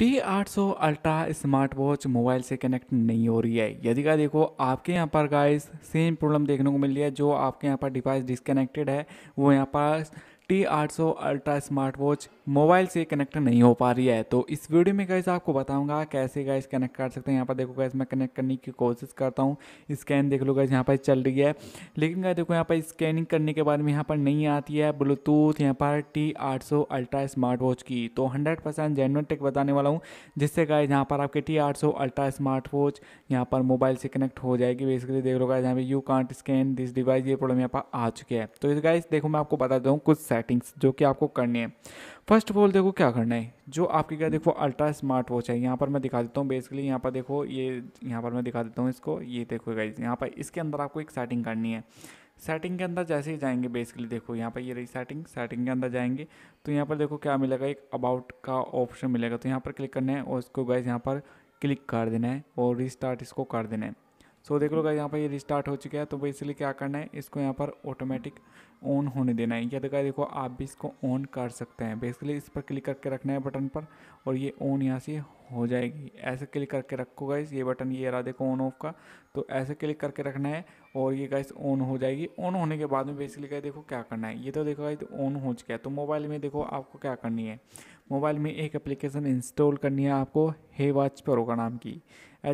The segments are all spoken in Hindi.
टी आठ सौ अल्ट्रा स्मार्ट वॉच मोबाइल से कनेक्ट नहीं हो रही है यदि का देखो आपके यहाँ पर गाइस सेम प्रॉब्लम देखने को मिल रही है जो आपके यहाँ पर डिवाइस डिसकनेक्टेड है वो यहाँ पर टी आठ सौ अल्ट्रा स्मार्ट वॉच मोबाइल से कनेक्ट नहीं हो पा रही है तो इस वीडियो में गैस आपको बताऊंगा कैसे गैस कनेक्ट कर सकते हैं यहाँ पर देखो गैस मैं कनेक्ट करने की कोशिश करता हूँ स्कैन देख लो गैस यहाँ पर चल रही है लेकिन गैस देखो यहाँ पर स्कैनिंग करने के बाद में यहाँ पर नहीं आती है ब्लूटूथ यहाँ पर टी आठ सौ अल्ट्रा स्मार्ट वॉच की तो हंड्रेड परसेंट जेनवन टेक बताने वाला हूँ जिससे गैस यहाँ पर आपके टी आठ सौ अल्ट्रा स्मार्ट वॉच यहाँ पर मोबाइल से कनेक्ट हो जाएगी बेसिकली देख लो गैस यहाँ पर you can't scan this device ये प्रॉब्लम यहाँ पर आ चुके हैं तो इस गाइस देखो मैं आपको बता दूँ कुछ सेटिंग्स जो कि आपको करनी है फर्स्ट ऑफ ऑल देखो क्या करना है जो आपके क्या देखो अल्ट्रा स्मार्ट वॉच है यहाँ पर मैं दिखा देता हूँ बेसिकली यहाँ पर देखो ये यहाँ पर मैं दिखा देता हूँ इसको ये देखो गाइज यहाँ पर इसके अंदर आपको एक सेटिंग करनी है सेटिंग के अंदर जैसे ही जाएंगे बेसिकली देखो यहाँ पर ये रही सेटिंग सेटिंग के अंदर जाएंगे तो यहाँ पर देखो क्या मिलेगा एक अबाउट का ऑप्शन मिलेगा तो यहाँ पर क्लिक करना है और इसको गाइज यहाँ पर क्लिक कर देना है और रिस्टार्ट इसको कर देना है सो देख लो यहाँ पर ये रिस्टार्ट हो चुका है तो बेसिकली क्या करना है इसको यहाँ पर ऑटोमेटिक ऑन होने देना है या देखा देखो आप भी इसको ऑन कर सकते हैं बेसिकली इस पर क्लिक करके रखना है बटन पर और ये ऑन यहाँ से हो जाएगी ऐसे क्लिक करके रखो गाइस ये बटन ये रहा देखो ऑन ऑफ का तो ऐसे क्लिक करके रखना है और ये गाइस ऑन हो जाएगी ऑन होने के बाद में बेसिकली गाइस देखो क्या करना है ये तो देखो गाइस ऑन हो चुका है तो मोबाइल में देखो आपको क्या करनी है मोबाइल में एक एप्लीकेशन इंस्टॉल करनी है आपको हे वॉच प्रो का नाम की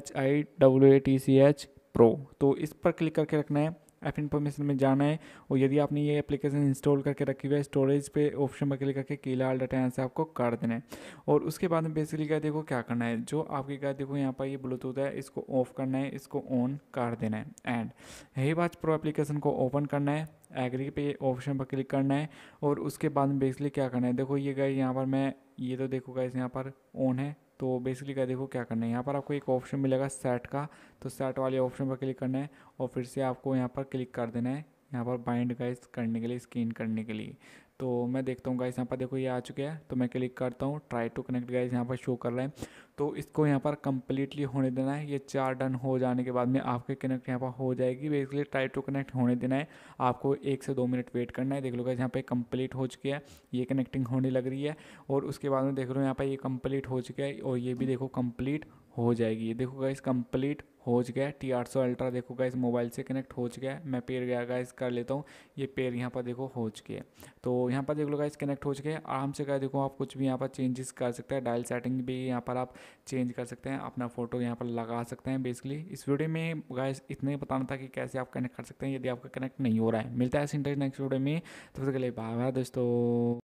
H I W A T C H pro तो इस पर क्लिक करके रखना है ऐप इन्फॉर्मेशन में जाना है और यदि आपने ये एप्लीकेशन इंस्टॉल करके रखी हुई है स्टोरेज पे ऑप्शन पर क्लिक करके केला आल डाटा यहाँ से आपको काट देना है और उसके बाद में बेसिकली क्या देखो क्या करना है जो आपकी क्या देखो यहाँ पर ये ब्लूटूथ है इसको ऑफ करना है इसको ऑन कर देना है एंड यही बात प्रो एप्लीकेशन को ओपन करना है एग्री पे ऑप्शन पर क्लिक करना है और उसके बाद में बेसिकली क्या करना है देखो ये गए यहाँ पर मैं ये तो देखो गाइस यहाँ पर ऑन है तो बेसिकली क्या देखो क्या करना है यहाँ पर आपको एक ऑप्शन मिलेगा सेट का तो सेट वाले ऑप्शन पर क्लिक करना है और फिर से आपको यहाँ पर क्लिक कर देना है यहाँ पर बाइंड गाइज करने के लिए स्कैन करने के लिए तो मैं देखता हूँ गाइस यहाँ पर देखो ये आ चुके हैं तो मैं क्लिक करता हूँ ट्राई टू कनेक्ट गाइस यहाँ पर शो कर रहा है तो इसको यहाँ पर कम्प्लीटली होने देना है ये चार डन हो जाने के बाद में आपके कनेक्ट यहाँ पर हो जाएगी बेसिकली ट्राई टू कनेक्ट होने देना है आपको एक से दो मिनट वेट करना है देख लो गाइस यहाँ पर कंप्लीट हो चुकी है ये कनेक्टिंग होने लग रही है और उसके बाद में देख लो यहाँ पर ये कम्प्लीट हो चुका है और ये भी देखो कंप्लीट हो जाएगी ये देखो गाइस कंप्लीट हो चुका है टी आठ सौ अल्ट्रा देखो गाइस मोबाइल से कनेक्ट हो चुका है मैं पेड़ गया गाइस कर लेता हूँ ये पेड़ यहाँ पर देखो हो चुके हैं तो यहाँ पर देख लो गाइस कनेक्ट हो चुके हैं आराम से गाय देखो आप कुछ भी यहाँ पर चेंजेस कर सकते हैं डायल सेटिंग भी यहाँ पर आप चेंज कर सकते हैं अपना फ़ोटो यहाँ पर लगा सकते हैं बेसिकली इस वीडियो में गाइस इतने ही बताना था कि कैसे आप कनेक्ट कर सकते हैं यदि आपका कनेक्ट नहीं हो रहा है मिलता है ऐसे नेक्स्ट वीडियो में तो सबसे पहले बाय बाय दोस्तों